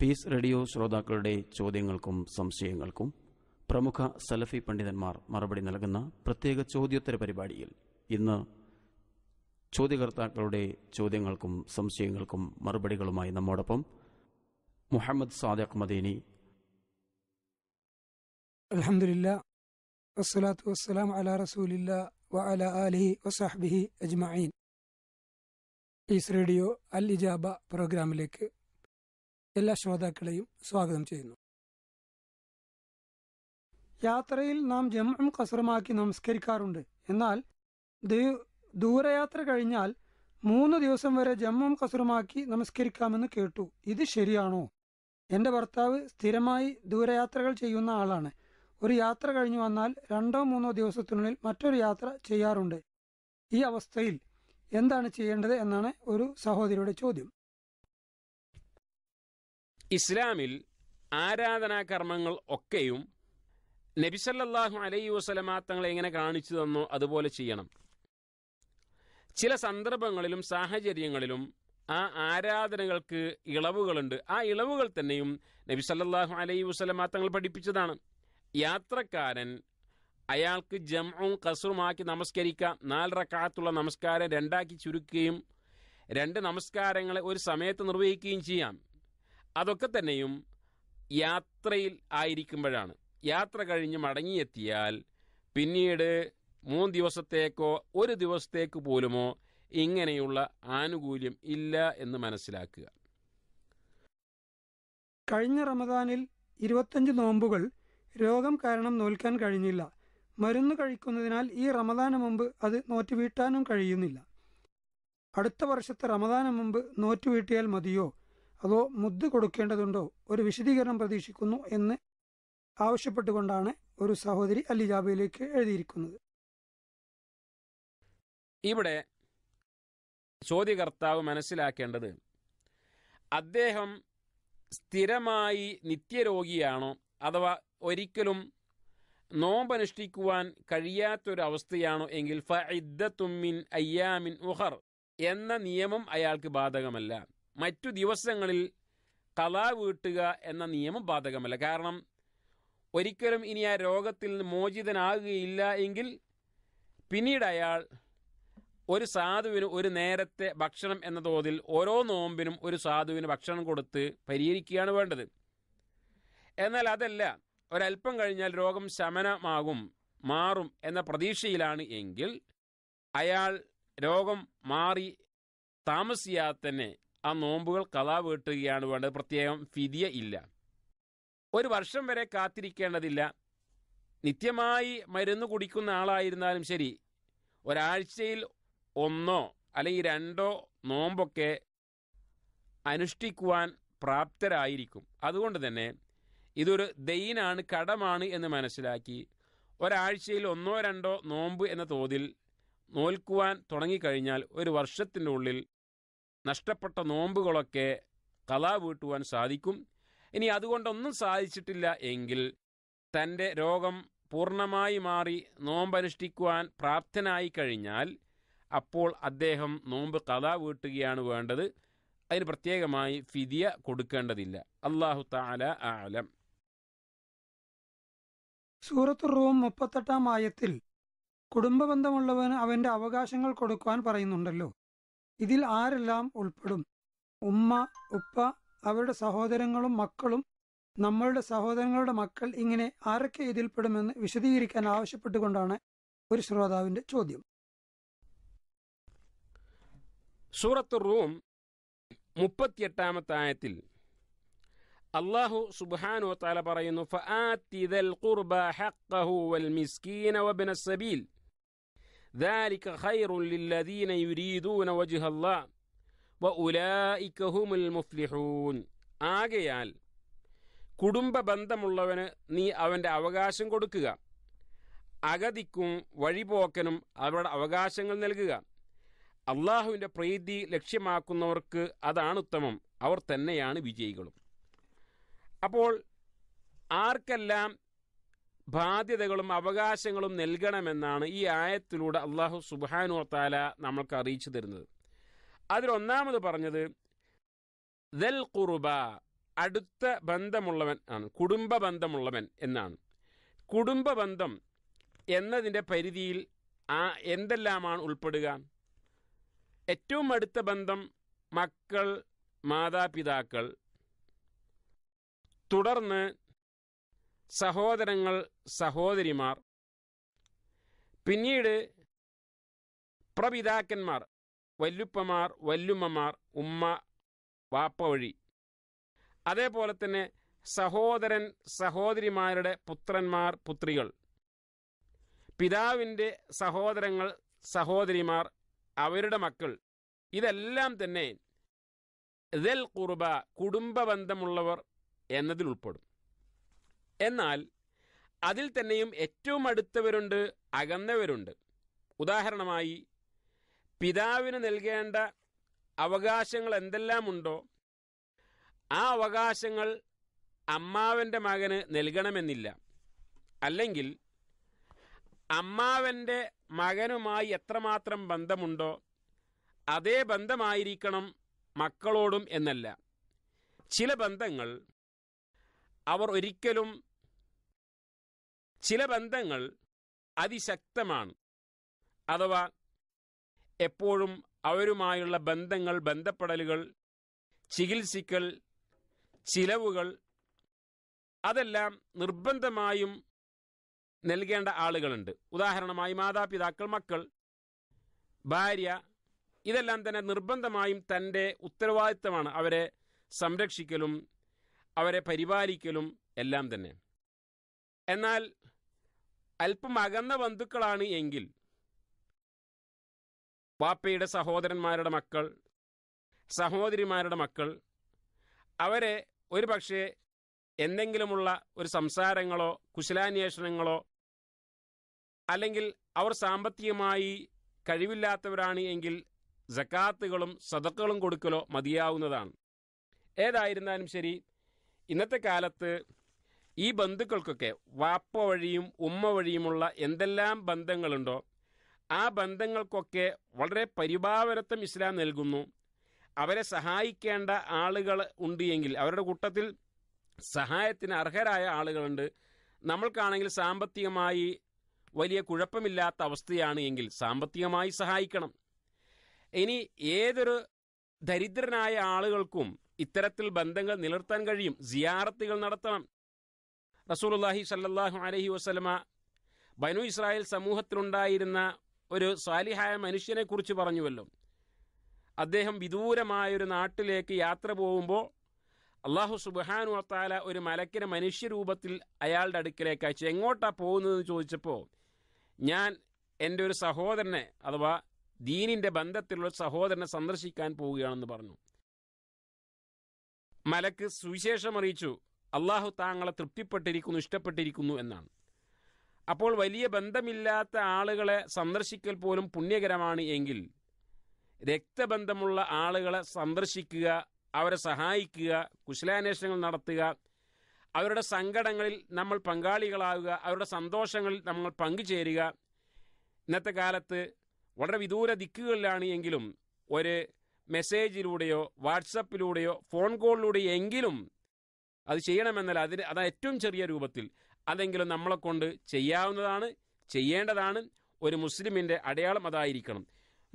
piece radio ശ്രോതാക്കളുടെ ചോദ്യങ്ങൾക്കും സംശയങ്ങൾക്കും പ്രമുഖ സലഫി പണ്ഡിതന്മാർ മറുപടി നൽകുന്ന പ്രത്യേക ചോദ്യോത്തര പരിപാടിയിൽ ഇന്ന് ചോദ്യകർത്താക്കളുടെ ചോദ്യങ്ങൾക്കും സംശയങ്ങൾക്കും മറുപടികളുമായി നമ്മോടൊപ്പം മുഹമ്മദ് സാദഖ് മദീനി അലഹമില്ല അജ്മഈൻ ഈസ് റേഡിയോ അൽ ഇജാബ പ്രോഗ്രാമിലേക്ക് എല്ലാ ശ്രോതാക്കളെയും സ്വാഗതം ചെയ്യുന്നു യാത്രയിൽ നാം ജമ്മം കസറുമാക്കി നമസ്കരിക്കാറുണ്ട് എന്നാൽ ദൂരയാത്ര കഴിഞ്ഞാൽ മൂന്ന് ദിവസം വരെ ജമ്മം കസറുമാക്കി നമസ്കരിക്കാമെന്ന് കേട്ടു ഇത് ശരിയാണോ എൻ്റെ ഭർത്താവ് സ്ഥിരമായി ദൂരയാത്രകൾ ചെയ്യുന്ന ആളാണ് ഒരു യാത്ര കഴിഞ്ഞു വന്നാൽ രണ്ടോ മൂന്നോ ദിവസത്തിനുള്ളിൽ മറ്റൊരു യാത്ര ചെയ്യാറുണ്ട് ഈ അവസ്ഥയിൽ എന്താണ് ചെയ്യേണ്ടത് എന്നാണ് ഒരു സഹോദരിയുടെ ചോദ്യം ഇസ്ലാമിൽ ആരാധനാകർമ്മങ്ങൾ ഒക്കെയും നബിസല്ലാഹു അലൈ വസലമ തങ്ങളെ എങ്ങനെ കാണിച്ചു തന്നോ അതുപോലെ ചെയ്യണം ചില സന്ദർഭങ്ങളിലും സാഹചര്യങ്ങളിലും ആ ആരാധനകൾക്ക് ഇളവുകളുണ്ട് ആ ഇളവുകൾ തന്നെയും നബി അലൈ വസലമ തങ്ങൾ പഠിപ്പിച്ചതാണ് യാത്രക്കാരൻ അയാൾക്ക് ജംഉം കസുറുമാക്കി നമസ്കരിക്കാം നാല് റക്കാത്തുള്ള നമസ്കാരം രണ്ടാക്കി ചുരുക്കുകയും രണ്ട് നമസ്കാരങ്ങളെ ഒരു സമയത്ത് നിർവഹിക്കുകയും ചെയ്യാം അതൊക്കെ തന്നെയും യാത്രയിൽ ആയിരിക്കുമ്പോഴാണ് യാത്ര കഴിഞ്ഞ് മടങ്ങിയെത്തിയാൽ പിന്നീട് മൂന്ന് ദിവസത്തേക്കോ ഒരു ദിവസത്തേക്ക് പോലുമോ ഇങ്ങനെയുള്ള ആനുകൂല്യം ഇല്ല എന്ന് മനസ്സിലാക്കുക കഴിഞ്ഞ റമദാനിൽ ഇരുപത്തഞ്ച് നോമ്പുകൾ രോഗം കാരണം നോൽക്കാൻ കഴിഞ്ഞില്ല മരുന്ന് കഴിക്കുന്നതിനാൽ ഈ റമദാന മുമ്പ് അത് നോറ്റ് കഴിയുന്നില്ല അടുത്ത വർഷത്തെ റമദാന മുമ്പ് നോറ്റ് മതിയോ അതോ മുദ്ദ് കൊടുക്കേണ്ടതുണ്ടോ ഒരു വിശദീകരണം പ്രതീക്ഷിക്കുന്നു എന്ന് ആവശ്യപ്പെട്ടുകൊണ്ടാണ് ഒരു സഹോദരി അലിജാബയിലേക്ക് എഴുതിയിരിക്കുന്നത് ഇവിടെ ചോദ്യകർത്താവ് മനസ്സിലാക്കേണ്ടത് അദ്ദേഹം സ്ഥിരമായി നിത്യരോഗിയാണോ അഥവാ ഒരിക്കലും നോമ്പനുഷ്ഠിക്കുവാൻ കഴിയാത്തൊരവസ്ഥയാണോ എങ്കിൽ ഫ ഇദ്ദത്തുമ്മിൻ അയ്യാമിൻ ഉഹർ എന്ന നിയമം അയാൾക്ക് ബാധകമല്ല മറ്റു ദിവസങ്ങളിൽ കലാ വീട്ടുക എന്ന നിയമം ബാധകമല്ല കാരണം ഒരിക്കലും ഇനി ആ രോഗത്തിൽ നിന്ന് മോചിതനാകുകയില്ല എങ്കിൽ പിന്നീട് അയാൾ ഒരു സാധുവിന് ഒരു നേരത്തെ ഭക്ഷണം എന്ന തോതിൽ ഓരോ നോമ്പിനും ഒരു സാധുവിന് ഭക്ഷണം കൊടുത്ത് പരിഹരിക്കുകയാണ് വേണ്ടത് എന്നാൽ അതല്ല ഒരല്പം കഴിഞ്ഞാൽ രോഗം ശമനമാകും മാറും എന്ന പ്രതീക്ഷയിലാണ് എങ്കിൽ അയാൾ രോഗം മാറി താമസിയാതെ തന്നെ ആ നോമ്പുകൾ കഥാ വീട്ടുകയാണ് വേണ്ടത് പ്രത്യേകം ഫിതിയ ഇല്ല ഒരു വർഷം വരെ കാത്തിരിക്കേണ്ടതില്ല നിത്യമായി മരുന്ന് കുടിക്കുന്ന ആളായിരുന്നാലും ശരി ഒരാഴ്ചയിൽ ഒന്നോ അല്ലെങ്കിൽ രണ്ടോ നോമ്പൊക്കെ അനുഷ്ഠിക്കുവാൻ പ്രാപ്തരായിരിക്കും അതുകൊണ്ട് തന്നെ ഇതൊരു ദൈനാണ് കടമാണ് എന്ന് മനസ്സിലാക്കി ഒരാഴ്ചയിൽ ഒന്നോ രണ്ടോ നോമ്പ് എന്ന തോതിൽ നോൽക്കുവാൻ തുടങ്ങിക്കഴിഞ്ഞാൽ ഒരു വർഷത്തിൻ്റെ ഉള്ളിൽ നഷ്ടപ്പെട്ട നോമ്പുകളൊക്കെ കലാ വീട്ടുവാൻ സാധിക്കും ഇനി അതുകൊണ്ടൊന്നും സാധിച്ചിട്ടില്ല എങ്കിൽ തൻ്റെ രോഗം പൂർണ്ണമായി മാറി നോമ്പനുഷ്ഠിക്കുവാൻ പ്രാപ്തനായി കഴിഞ്ഞാൽ അപ്പോൾ അദ്ദേഹം നോമ്പ് കഥ വീട്ടുകയാണ് വേണ്ടത് അതിന് പ്രത്യേകമായി ഫിദിയ കൊടുക്കേണ്ടതില്ല അള്ളാഹു താല ആലം സൂറത്ത് റൂം മുപ്പത്തെട്ടാം ആയത്തിൽ കുടുംബബന്ധമുള്ളവന് അവൻ്റെ അവകാശങ്ങൾ കൊടുക്കുവാൻ പറയുന്നുണ്ടല്ലോ ഇതിൽ ആരെല്ലാം ഉൾപ്പെടും ഉമ്മ ഉപ്പ അവരുടെ സഹോദരങ്ങളും മക്കളും നമ്മളുടെ സഹോദരങ്ങളുടെ മക്കൾ ഇങ്ങനെ ആരൊക്കെ ഇതിൽപ്പെടുമെന്ന് വിശദീകരിക്കാൻ ആവശ്യപ്പെട്ടുകൊണ്ടാണ് ഒരു ശ്രോതാവിന്റെ ചോദ്യം സൂറത്ത് റൂം മുപ്പത്തിയെട്ടാമത്തെ ആയത്തിൽ അള്ളാഹു സുബാനോ താല പറയുന്നു ذلك خير للذين يريدون وجه الله وأولئك هم المفلحون ആകയാൽ കുടുംബ ബന്ധമുള്ളവന് നീ അവന്റെ അവകാശം കൊടുക്കുക അഗതിക്കും വഴിപോക്കനും അവരുടെ അവകാശങ്ങൾ നൽകുക അള്ളാഹുവിൻ്റെ പ്രീതി ലക്ഷ്യമാക്കുന്നവർക്ക് അതാണ് ഉത്തമം അവർ തന്നെയാണ് വിജയികളും അപ്പോൾ ആർക്കെല്ലാം ബാധ്യതകളും അവകാശങ്ങളും നൽകണമെന്നാണ് ഈ ആയത്തിലൂടെ അള്ളാഹു സുബാനു താല നമ്മൾക്ക് അറിയിച്ചു തരുന്നത് അതിലൊന്നാമത് പറഞ്ഞത് ദൽ കുറുബ അടുത്ത ബന്ധമുള്ളവൻ ആണ് കുടുംബ ബന്ധമുള്ളവൻ എന്നാണ് കുടുംബ ബന്ധം എന്നതിൻ്റെ പരിധിയിൽ ആ എന്തെല്ലാമാണ് ഉൾപ്പെടുക ഏറ്റവും അടുത്ത ബന്ധം മക്കൾ മാതാപിതാക്കൾ തുടർന്ന് സഹോദരങ്ങൾ സഹോദരിമാർ പിന്നീട് പ്രപിതാക്കന്മാർ വല്ലുപ്പമാർ വല്ലുമ്മമാർ ഉമ്മ വാപ്പ വഴി അതേപോലെ തന്നെ സഹോദരൻ സഹോദരിമാരുടെ പുത്രന്മാർ പുത്രികൾ പിതാവിൻ്റെ സഹോദരങ്ങൾ സഹോദരിമാർ അവരുടെ മക്കൾ ഇതെല്ലാം തന്നെ ദൽ കുർബ കുടുംബ ബന്ധമുള്ളവർ എന്നതിൽ ഉൾപ്പെടും എന്നാൽ അതിൽ തന്നെയും ഏറ്റവും അടുത്തവരുണ്ട് അകന്നവരുണ്ട് ഉദാഹരണമായി പിതാവിന് നൽകേണ്ട അവകാശങ്ങൾ എന്തെല്ലാമുണ്ടോ ആ അവകാശങ്ങൾ അമ്മാവൻ്റെ മകന് നൽകണമെന്നില്ല അല്ലെങ്കിൽ അമ്മാവൻ്റെ മകനുമായി എത്രമാത്രം ബന്ധമുണ്ടോ അതേ ബന്ധമായിരിക്കണം മക്കളോടും എന്നല്ല ചില ബന്ധങ്ങൾ അവർ ഒരിക്കലും ചില ബന്ധങ്ങൾ അതിശക്തമാണ് അഥവാ എപ്പോഴും അവരുമായുള്ള ബന്ധങ്ങൾ ബന്ധപ്പെടലുകൾ ചികിത്സിക്കൽ ചിലവുകൾ അതെല്ലാം നിർബന്ധമായും നൽകേണ്ട ആളുകളുണ്ട് ഉദാഹരണമായി മാതാപിതാക്കൾ മക്കൾ ഭാര്യ ഇതെല്ലാം തന്നെ നിർബന്ധമായും തൻ്റെ ഉത്തരവാദിത്തമാണ് അവരെ സംരക്ഷിക്കലും അവരെ പരിപാലിക്കലും എല്ലാം തന്നെ എന്നാൽ അല്പം അകന്ന ബന്ധുക്കളാണ് എങ്കിൽ വാപ്പയുടെ സഹോദരന്മാരുടെ മക്കൾ സഹോദരിമാരുടെ മക്കൾ അവരെ ഒരു പക്ഷേ എന്തെങ്കിലുമുള്ള ഒരു സംസാരങ്ങളോ കുശലാന്വേഷണങ്ങളോ അല്ലെങ്കിൽ അവർ സാമ്പത്തികമായി കഴിവില്ലാത്തവരാണ് എങ്കിൽ ജക്കാത്തുകളും സദക്കുകളും കൊടുക്കലോ മതിയാവുന്നതാണ് ഏതായിരുന്നാലും ശരി ഇന്നത്തെ കാലത്ത് ഈ ബന്ധുക്കൾക്കൊക്കെ വാപ്പ വഴിയും ഉമ്മ വഴിയുമുള്ള എന്തെല്ലാം ബന്ധങ്ങളുണ്ടോ ആ ബന്ധങ്ങൾക്കൊക്കെ വളരെ പരിഭാവരത്വം ഇസ്ലാം നൽകുന്നു അവരെ സഹായിക്കേണ്ട ആളുകൾ ഉണ്ട് എങ്കിൽ അവരുടെ കൂട്ടത്തിൽ സഹായത്തിന് അർഹരായ ആളുകളുണ്ട് നമ്മൾക്കാണെങ്കിൽ സാമ്പത്തികമായി വലിയ കുഴപ്പമില്ലാത്ത അവസ്ഥയാണ് എങ്കിൽ സാമ്പത്തികമായി സഹായിക്കണം ഇനി ഏതൊരു ദരിദ്രനായ ആളുകൾക്കും ഇത്തരത്തിൽ ബന്ധങ്ങൾ നിലർത്താൻ കഴിയും സിയാറത്തുകൾ നടത്തണം റസൂലുല്ലാഹി സല്ലാഹു അലഹി വസ്ലമ ബനു ഇസ്രായേൽ സമൂഹത്തിലുണ്ടായിരുന്ന ഒരു സാലിഹായ മനുഷ്യനെക്കുറിച്ച് പറഞ്ഞുവല്ലോ അദ്ദേഹം വിദൂരമായൊരു നാട്ടിലേക്ക് യാത്ര പോകുമ്പോൾ അള്ളാഹു സുബാനു വത്താല ഒരു മലക്കിനെ മനുഷ്യരൂപത്തിൽ അയാളുടെ അടുക്കിലേക്ക് അയച്ചു എങ്ങോട്ടാണ് പോകുന്നതെന്ന് ചോദിച്ചപ്പോൾ ഞാൻ എൻ്റെ ഒരു സഹോദരനെ അഥവാ ദീനിൻ്റെ ബന്ധത്തിലുള്ള സഹോദരനെ സന്ദർശിക്കാൻ പോവുകയാണെന്ന് പറഞ്ഞു മലക്ക് സുവിശേഷം അറിയിച്ചു അള്ളാഹു താങ്കളെ തൃപ്തിപ്പെട്ടിരിക്കുന്നു ഇഷ്ടപ്പെട്ടിരിക്കുന്നു എന്നാണ് അപ്പോൾ വലിയ ബന്ധമില്ലാത്ത ആളുകളെ സന്ദർശിക്കൽ പോലും പുണ്യകരമാണ് എങ്കിൽ രക്തബന്ധമുള്ള ആളുകളെ സന്ദർശിക്കുക അവരെ സഹായിക്കുക കുശലാന്വേഷണങ്ങൾ നടത്തുക അവരുടെ സങ്കടങ്ങളിൽ നമ്മൾ പങ്കാളികളാവുക അവരുടെ സന്തോഷങ്ങളിൽ നമ്മൾ പങ്കുചേരുക ഇന്നത്തെ കാലത്ത് വളരെ വിദൂര ദിക്കുകളിലാണ് എങ്കിലും ഒരു മെസ്സേജിലൂടെയോ വാട്സപ്പിലൂടെയോ ഫോൺ കോളിലൂടെയോ എങ്കിലും അത് ചെയ്യണമെന്നല്ല അതിന് അത് ഏറ്റവും ചെറിയ രൂപത്തിൽ അതെങ്കിലും നമ്മളെ കൊണ്ട് ചെയ്യാവുന്നതാണ് ചെയ്യേണ്ടതാണ് ഒരു മുസ്ലിമിൻ്റെ അടയാളം അതായിരിക്കണം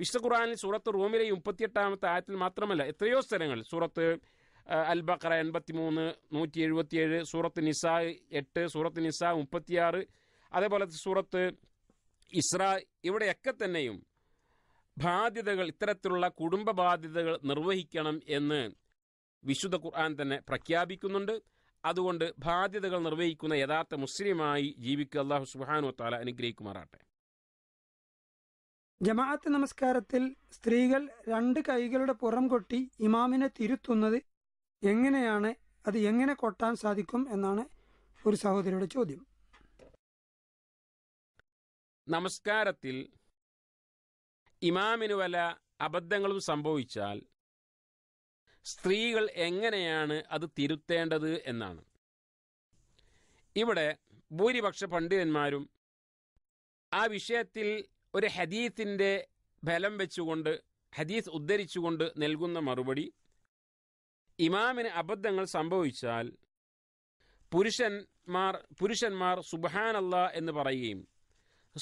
വിശുദ്ധ ഖുറാനിൽ സൂറത്ത് റൂമിലെ മുപ്പത്തിയെട്ടാമത്തെ ആയത്തിൽ മാത്രമല്ല എത്രയോ സ്ഥലങ്ങൾ സൂറത്ത് അൽ എൺപത്തി മൂന്ന് നൂറ്റി എഴുപത്തിയേഴ് സൂറത്ത് നിസ എട്ട് സൂറത്ത് നിസ മുപ്പത്തിയാറ് അതേപോലെ സൂറത്ത് ഇസ്ര ഇവിടെയൊക്കെ തന്നെയും ബാധ്യതകൾ ഇത്തരത്തിലുള്ള കുടുംബ ബാധ്യതകൾ നിർവഹിക്കണം എന്ന് വിശുദ്ധ ഖുർആൻ തന്നെ പ്രഖ്യാപിക്കുന്നുണ്ട് അതുകൊണ്ട് ബാധ്യതകൾ നിർവഹിക്കുന്ന യഥാർത്ഥ മുസ്ലിമായി ജീവിക്കുക അള്ളാഹു സുബാനു താല അനുഗ്രഹിക്കുമാറാട്ടെ ജമാഅത്ത് നമസ്കാരത്തിൽ സ്ത്രീകൾ രണ്ട് കൈകളുടെ പുറം കൊട്ടി ഇമാമിനെ തിരുത്തുന്നത് എങ്ങനെയാണ് അത് എങ്ങനെ കൊട്ടാൻ സാധിക്കും എന്നാണ് ഒരു സഹോദരിയുടെ ചോദ്യം നമസ്കാരത്തിൽ ഇമാമിന് വല അബദ്ധങ്ങളും സംഭവിച്ചാൽ സ്ത്രീകൾ എങ്ങനെയാണ് അത് തിരുത്തേണ്ടത് എന്നാണ് ഇവിടെ ഭൂരിപക്ഷ പണ്ഡിതന്മാരും ആ വിഷയത്തിൽ ഒരു ഹദീസിൻ്റെ ഫലം വെച്ചുകൊണ്ട് ഹദീസ് ഉദ്ധരിച്ചുകൊണ്ട് നൽകുന്ന മറുപടി ഇമാമിന് അബദ്ധങ്ങൾ സംഭവിച്ചാൽ പുരുഷന്മാർ പുരുഷന്മാർ സുബഹാനല്ല എന്ന് പറയുകയും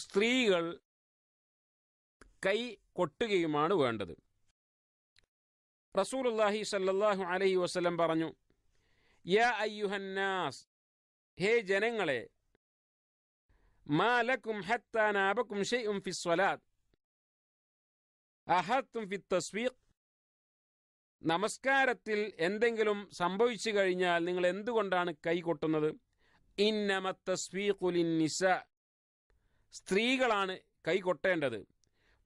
സ്ത്രീകൾ കൈ കൊട്ടുകയുമാണ് വേണ്ടത് റസൂലുല്ലാഹി സല്ലാഹു അലഹി വസ്ലം പറഞ്ഞു യാ അയ്യുഹന്നാസ് ഹേ ജനങ്ങളെ മാലക്കും ഹത്താനാബക്കും ഷെയ്ഉം ഫി സ്വലാത്ത് അഹത്തും ഫി തസ്വീഖ് നമസ്കാരത്തിൽ എന്തെങ്കിലും സംഭവിച്ചു കഴിഞ്ഞാൽ നിങ്ങൾ എന്തുകൊണ്ടാണ് കൈകൊട്ടുന്നത് ഇന്നമ തസ്വീഖുലിൻ നിസ സ്ത്രീകളാണ് കൈകൊട്ടേണ്ടത്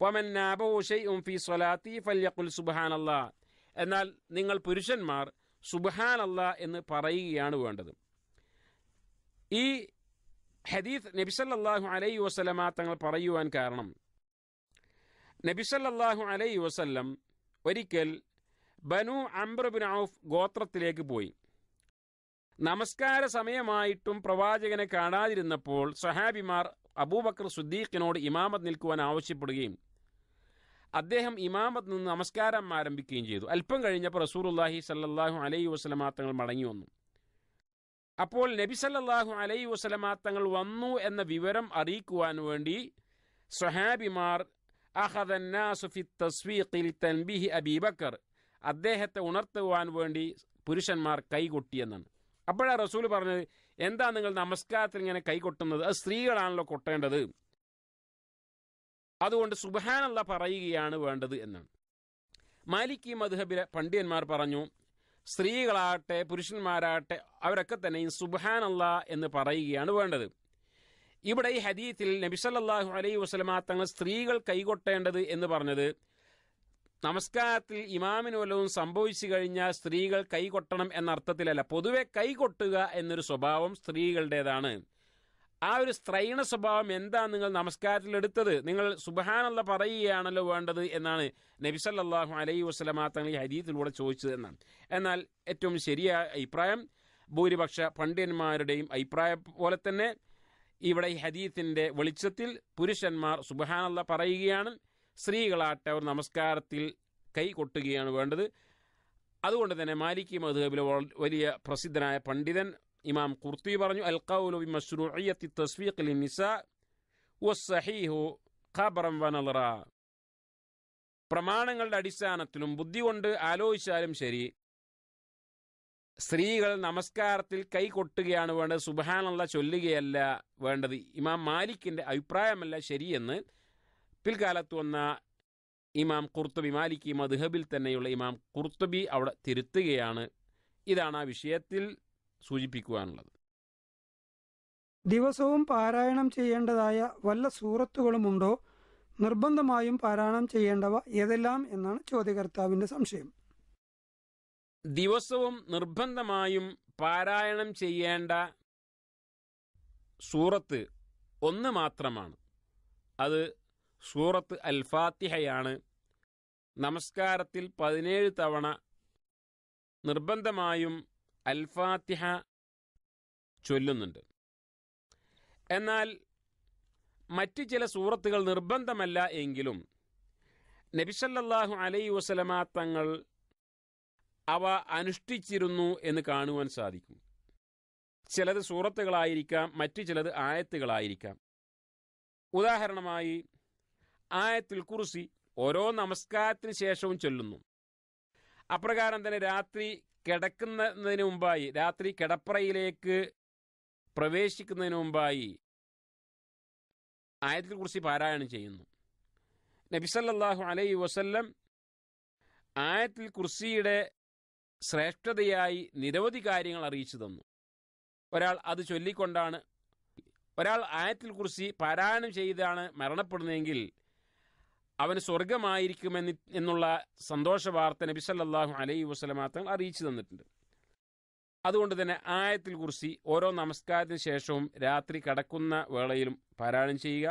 പൊമന്നാബോ ഷെയ്ഉം ഫി സ്വലാത്തി ഫല്യഖുൽ സുബാനല്ലാഹ് എന്നാൽ നിങ്ങൾ പുരുഷന്മാർ അല്ല എന്ന് പറയുകയാണ് വേണ്ടത് ഈ ഹദീഫ് നബിസല്ലാഹു അലൈ വസ്ലമ തങ്ങൾ പറയുവാൻ കാരണം നബിസല്ലാഹു അലൈ വസല്ലം ഒരിക്കൽ ബനു അംബ്രബിൻ ഔഫ് ഗോത്രത്തിലേക്ക് പോയി നമസ്കാര സമയമായിട്ടും പ്രവാചകനെ കാണാതിരുന്നപ്പോൾ സഹാബിമാർ അബൂബക്കർ സുദ്ദീഖിനോട് ഇമാമത്ത് നിൽക്കുവാൻ ആവശ്യപ്പെടുകയും അദ്ദേഹം ഇമാമത്ത് നിന്ന് നമസ്കാരം ആരംഭിക്കുകയും ചെയ്തു അല്പം കഴിഞ്ഞപ്പോൾ റസൂറുല്ലാഹി സല്ലാഹു അലൈഹി വസ്ലമാത്തങ്ങൾ മടങ്ങി വന്നു അപ്പോൾ നബി സല്ലാഹു അലൈഹി വസ്ലമാത്തങ്ങൾ വന്നു എന്ന വിവരം അറിയിക്കുവാൻ വേണ്ടി സഹാബിമാർ അബീബക്കർ അദ്ദേഹത്തെ ഉണർത്തുവാൻ വേണ്ടി പുരുഷന്മാർ കൈകൊട്ടിയെന്നാണ് അപ്പോഴാണ് റസൂൽ പറഞ്ഞത് എന്താ നിങ്ങൾ നമസ്കാരത്തിൽ ഇങ്ങനെ കൈകൊട്ടുന്നത് അത് സ്ത്രീകളാണല്ലോ കൊട്ടേണ്ടത് അതുകൊണ്ട് സുബഹാനല്ല പറയുകയാണ് വേണ്ടത് എന്നാണ് മാലിക്കി മധുഹബിലെ പണ്ഡിതന്മാർ പറഞ്ഞു സ്ത്രീകളാകട്ടെ പുരുഷന്മാരാകട്ടെ അവരൊക്കെ തന്നെയും സുബഹാനല്ല എന്ന് പറയുകയാണ് വേണ്ടത് ഇവിടെ ഈ ഹദീത്തിൽ നബിസല്ലാഹു അലൈഹി വസ്ലമ തങ്ങൾ സ്ത്രീകൾ കൈകൊട്ടേണ്ടത് എന്ന് പറഞ്ഞത് നമസ്കാരത്തിൽ ഇമാമിന് വല്ലതും സംഭവിച്ചു കഴിഞ്ഞാൽ സ്ത്രീകൾ കൈകൊട്ടണം എന്ന അർത്ഥത്തിലല്ല പൊതുവെ കൈകൊട്ടുക എന്നൊരു സ്വഭാവം സ്ത്രീകളുടേതാണ് ആ ഒരു സ്ത്രൈണ സ്വഭാവം എന്താണ് നിങ്ങൾ നമസ്കാരത്തിൽ എടുത്തത് നിങ്ങൾ സുബഹാനല്ല പറയുകയാണല്ലോ വേണ്ടത് എന്നാണ് നബിസല്ലാഹു അലൈ വസ്ലമ തങ്ങൾ ഈ ഹരീത്തിലൂടെ ചോദിച്ചത് എന്നാണ് എന്നാൽ ഏറ്റവും ശരിയായ അഭിപ്രായം ഭൂരിപക്ഷ പണ്ഡിതന്മാരുടെയും അഭിപ്രായം പോലെ തന്നെ ഇവിടെ ഈ ഹദീത്തിൻ്റെ വെളിച്ചത്തിൽ പുരുഷന്മാർ സുബഹാനല്ല പറയുകയാണ് സ്ത്രീകളാട്ടെ അവർ നമസ്കാരത്തിൽ കൈ കൊട്ടുകയാണ് വേണ്ടത് അതുകൊണ്ട് തന്നെ മാലിക്കി മധുബിലെ വലിയ പ്രസിദ്ധനായ പണ്ഡിതൻ ഇമാം കുർത്തി പറഞ്ഞു അൽ കൗലു ബി മഷ്റൂഇയത്തി തസ്ഫീഖ് ലിനിസ വസ്സഹീഹു ഖബറം വനളറ പ്രമാണങ്ങളുടെ അടിസ്ഥാനത്തിലും ബുദ്ധി കൊണ്ട് ആലോചിച്ചാലും ശരി സ്ത്രീകൾ നമസ്കാരത്തിൽ കൈ കൊട്ടുകയാണ് വേണ്ടത് സുബാനുള്ള ചൊല്ലുകയല്ല വേണ്ടത് ഇമാം മാലിക്കിൻ്റെ അഭിപ്രായമല്ല ശരിയെന്ന് പിൽക്കാലത്ത് വന്ന ഇമാം കുർത്തബി മാലിക്കി മധുഹബിൽ തന്നെയുള്ള ഇമാം കുർത്തബി അവിടെ തിരുത്തുകയാണ് ഇതാണ് ആ വിഷയത്തിൽ സൂചിപ്പിക്കുവാനുള്ളത് ദിവസവും പാരായണം ചെയ്യേണ്ടതായ വല്ല സൂറത്തുകളുമുണ്ടോ നിർബന്ധമായും പാരായണം ചെയ്യേണ്ടവ ഏതെല്ലാം എന്നാണ് ചോദ്യകർത്താവിന്റെ സംശയം ദിവസവും നിർബന്ധമായും പാരായണം ചെയ്യേണ്ട സൂറത്ത് ഒന്ന് മാത്രമാണ് അത് സൂറത്ത് അൽ ഫാത്തിഹയാണ് നമസ്കാരത്തിൽ പതിനേഴ് തവണ നിർബന്ധമായും അൽഫാത്തിഹ ചൊല്ലുന്നുണ്ട് എന്നാൽ മറ്റ് ചില സൂറത്തുകൾ നിർബന്ധമല്ല എങ്കിലും നബിസല്ലാഹു അലൈ വസലമ തങ്ങൾ അവ അനുഷ്ഠിച്ചിരുന്നു എന്ന് കാണുവാൻ സാധിക്കും ചിലത് സൂറത്തുകളായിരിക്കാം മറ്റു ചിലത് ആയത്തുകളായിരിക്കാം ഉദാഹരണമായി ആയത്തിൽ കുറിസി ഓരോ നമസ്കാരത്തിന് ശേഷവും ചൊല്ലുന്നു അപ്രകാരം തന്നെ രാത്രി കിടക്കുന്നതിന് മുമ്പായി രാത്രി കിടപ്പറയിലേക്ക് പ്രവേശിക്കുന്നതിന് മുമ്പായി ആയത്തിൽ കുറിച്ച് പാരായണം ചെയ്യുന്നു നബിസല്ലാഹു അലൈ വസല്ലം ആയത്തിൽ കുർസിയുടെ ശ്രേഷ്ഠതയായി നിരവധി കാര്യങ്ങൾ അറിയിച്ചു തന്നു ഒരാൾ അത് ചൊല്ലിക്കൊണ്ടാണ് ഒരാൾ ആയത്തിൽ കുർസി പാരായണം ചെയ്താണ് മരണപ്പെടുന്നതെങ്കിൽ അവന് സ്വർഗമായിരിക്കുമെന്ന് എന്നുള്ള സന്തോഷ വാർത്ത നബി സല്ലാഹു അലൈ വസ്ലമാങ്ങൾ അറിയിച്ചു തന്നിട്ടുണ്ട് അതുകൊണ്ട് തന്നെ ആയത്തിൽ കുറിച്ച് ഓരോ നമസ്കാരത്തിന് ശേഷവും രാത്രി കടക്കുന്ന വേളയിലും പാരായണം ചെയ്യുക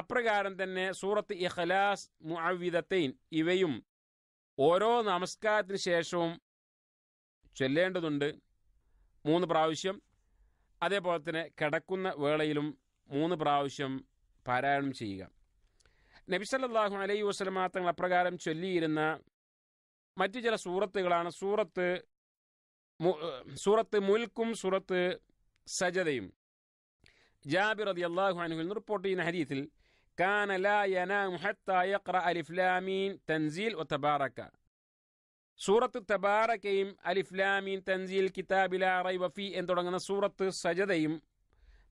അപ്രകാരം തന്നെ സൂറത്ത് ഇഖലാസ് മുഅവിദത്തൈൻ ഇവയും ഓരോ നമസ്കാരത്തിന് ശേഷവും ചൊല്ലേണ്ടതുണ്ട് മൂന്ന് പ്രാവശ്യം അതേപോലെ തന്നെ കിടക്കുന്ന വേളയിലും മൂന്ന് പ്രാവശ്യം പാരായണം ചെയ്യുക നബിസല്ലാഹു അലൈ വസ്ലമ തങ്ങൾ അപ്രകാരം ചൊല്ലിയിരുന്ന മറ്റു ചില സൂറത്തുകളാണ് സൂറത്ത് സൂറത്ത് മുൽക്കും സൂറത്ത് സജതയും ജാബിർ അതി അള്ളാഹു അനുഹിൽ റിപ്പോർട്ട് ചെയ്യുന്ന ഹരീത്തിൽ കാന ലാ യനാമു ഹത്താ യഖ്റ അലിഫ്ലാമീൻ തൻസീൽ വ തബാറക സൂറത്ത് തബാറക്കയും അലിഫ്ലാമീൻ തൻസീൽ കിതാബില റൈബ എന്ന് തുടങ്ങുന്ന സൂറത്ത് സജതയും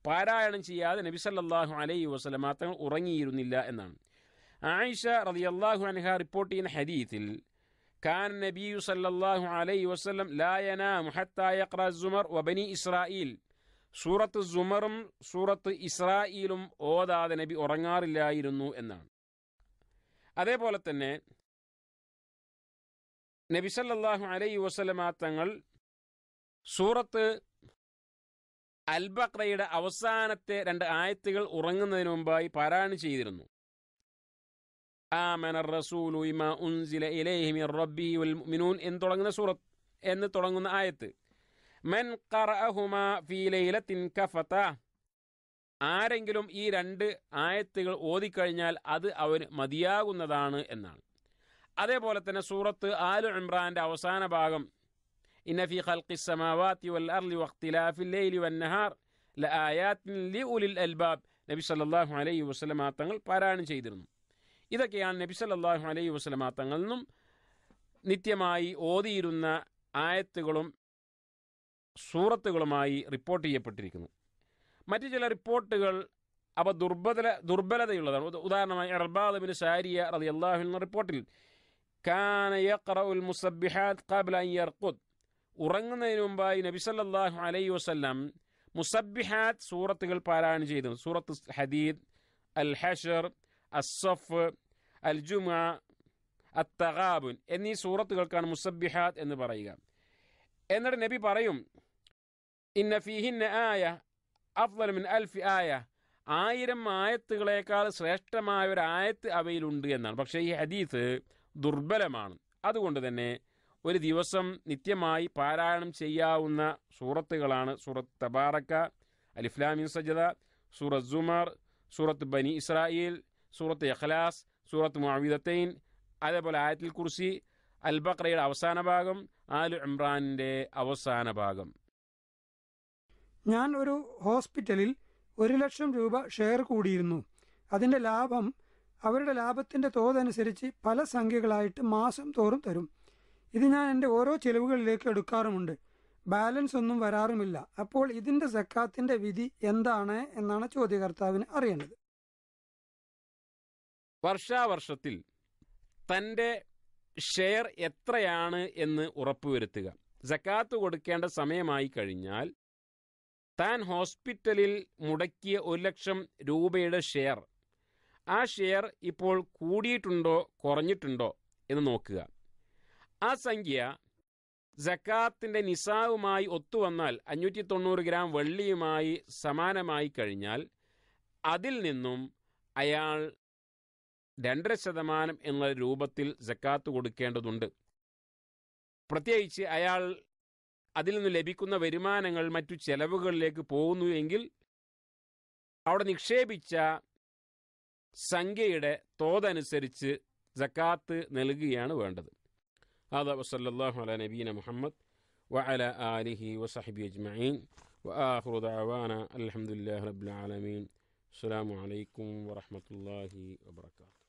പാരായണം ചെയ്യാതെ നബി സല്ലല്ലാഹു അലൈഹി വസല്ലമ ഉറങ്ങിയിരുന്നില്ല എന്നാണ് ആയിഷ റളിയല്ലാഹു അൻഹ റിപ്പോർട്ട് ചെയ്യുന്ന ഹദീത്തിൽ കാൻ നബിയു സല്ലല്ലാഹു അലൈഹി വസല്ലം ലാ മുഹത്തായ ഹത്താ വബനി ഇസ്രായീൽ സൂറത്ത് സുമറും സൂറത്ത് ഇസ്രായീലും ഓതാതെ നബി ഉറങ്ങാറില്ലായിരുന്നു എന്നാണ് അതേപോലെ തന്നെ നബി സല്ലല്ലാഹു അലൈഹി വസല്ലമ തങ്ങൾ സൂറത്ത് അൽബക്രയുടെ അവസാനത്തെ രണ്ട് ആയത്തുകൾ ഉറങ്ങുന്നതിന് മുമ്പായി പാരായണം ചെയ്തിരുന്നു ആമന റസൂലു ഇമാ ഉൻസില ഇലൈഹി മിർ റബ്ബി വൽ മുഅ്മിനൂൻ എന്ന് തുടങ്ങുന്ന സൂറത്ത് എന്ന് തുടങ്ങുന്ന ആയത്ത് മൻ ഖറഅഹുമാ ഫീ ലൈലത്തിൻ കഫത ആരെങ്കിലും ഈ രണ്ട് ആയത്തുകൾ ഓതിക്കഴിഞ്ഞാൽ അത് അവന് മതിയാകുന്നതാണ് എന്നാണ് അതേപോലെ തന്നെ സൂറത്ത് ആലു ഇമ്രാൻ്റെ അവസാന ഭാഗം ഇന്നഫി ഖൽഖി സമാവാത്തി വൽ അർലി വഖ്തിലാഫിൽ ലൈലി വന്നഹാർ നഹാർ ലആയാത്തിൻ ലി അൽബാബ് നബി സല്ലല്ലാഹു അലൈഹി വസല്ലം തങ്ങൾ പാരായണം ചെയ്തിരുന്നു ഇതൊക്കെയാണ് നബി സല്ലാഹു അലൈഹി വസ്ലമ തങ്ങളിൽ നിന്നും നിത്യമായി ഓതിയിരുന്ന ആയത്തുകളും സൂറത്തുകളുമായി റിപ്പോർട്ട് ചെയ്യപ്പെട്ടിരിക്കുന്നു മറ്റു ചില റിപ്പോർട്ടുകൾ അവ ദുർബല ദുർബലതയുള്ളതാണ് ഉദാഹരണമായി ബിൻ സാരിയ റതി അള്ളാഹു എന്ന റിപ്പോർട്ടിൽ കാന അൻ യർഖുദ് ഉറങ്ങുന്നതിന് മുമ്പായി നബി സല്ലല്ലാഹു അലൈഹി വസല്ലം സൂറത്തുകൾ പാരായണം ചെയ്തു സൂറത്ത് ഹദീദ് അൽ ഹഷർ അസഫ് അൽ ജുമ അത്തഹാബുൻ എന്നീ സൂറത്തുകൾക്കാണ് മുസബിഹാദ് എന്ന് പറയുക എന്നിട്ട് നബി പറയും ഇന്ന ഫിഹിന്ന ആയ അഫ്ലമിൻ അൽഫി ആയ ആയിരം ആയത്തുകളേക്കാൾ ശ്രേഷ്ഠമായ ഒരു ആയത്ത് അവയിലുണ്ട് എന്നാണ് പക്ഷേ ഈ ഹദീസ് ദുർബലമാണ് അതുകൊണ്ട് തന്നെ ഒരു ദിവസം നിത്യമായി പാരായണം ചെയ്യാവുന്ന സൂറത്തുകളാണ് സൂറത്ത് തബാറക്ക അലിഫ്ലാമിൻ സജദ സൂറത്ത് ജുമാർ സൂറത്ത് ബനി ഇസ്രായേൽ സൂറത്ത് എഖ്ലാസ് സൂറത്ത് മുഅവിദത്തൈൻ അതേപോലെ ആയത്തിൽ കുറിച്ച് അൽ ബക്രയുടെ അവസാന ഭാഗം ആലു ഇമ്രാനിൻ്റെ അവസാന ഭാഗം ഞാൻ ഒരു ഹോസ്പിറ്റലിൽ ഒരു ലക്ഷം രൂപ ഷെയർ കൂടിയിരുന്നു അതിൻ്റെ ലാഭം അവരുടെ ലാഭത്തിൻ്റെ തോതനുസരിച്ച് പല സംഖ്യകളായിട്ട് മാസം തോറും തരും ഇത് ഞാൻ എൻ്റെ ഓരോ ചെലവുകളിലേക്ക് എടുക്കാറുമുണ്ട് ബാലൻസ് ഒന്നും വരാറുമില്ല അപ്പോൾ ഇതിൻ്റെ സക്കാത്തിൻ്റെ വിധി എന്താണ് എന്നാണ് ചോദ്യകർത്താവിന് അറിയേണ്ടത് വർഷാവർഷത്തിൽ തൻ്റെ ഷെയർ എത്രയാണ് എന്ന് ഉറപ്പുവരുത്തുക സക്കാത്ത് കൊടുക്കേണ്ട സമയമായി കഴിഞ്ഞാൽ താൻ ഹോസ്പിറ്റലിൽ മുടക്കിയ ഒരു ലക്ഷം രൂപയുടെ ഷെയർ ആ ഷെയർ ഇപ്പോൾ കൂടിയിട്ടുണ്ടോ കുറഞ്ഞിട്ടുണ്ടോ എന്ന് നോക്കുക ആ സംഖ്യ ജക്കാത്തിൻ്റെ നിസാവുമായി ഒത്തുവന്നാൽ അഞ്ഞൂറ്റി തൊണ്ണൂറ് ഗ്രാം വെള്ളിയുമായി സമാനമായി കഴിഞ്ഞാൽ അതിൽ നിന്നും അയാൾ രണ്ടര ശതമാനം എന്ന രൂപത്തിൽ ജക്കാത്ത് കൊടുക്കേണ്ടതുണ്ട് പ്രത്യേകിച്ച് അയാൾ അതിൽ നിന്ന് ലഭിക്കുന്ന വരുമാനങ്ങൾ മറ്റു ചെലവുകളിലേക്ക് പോകുന്നു എങ്കിൽ അവിടെ നിക്ഷേപിച്ച സംഖ്യയുടെ തോതനുസരിച്ച് ജക്കാത്ത് നൽകുകയാണ് വേണ്ടത് هذا وصلى الله നബീന മുഹമ്മദ് محمد وعلى آله وصحبه أجمعين وآخر دعوانا الحمد لله رب العالمين السلام عليكم ورحمة الله وبركاته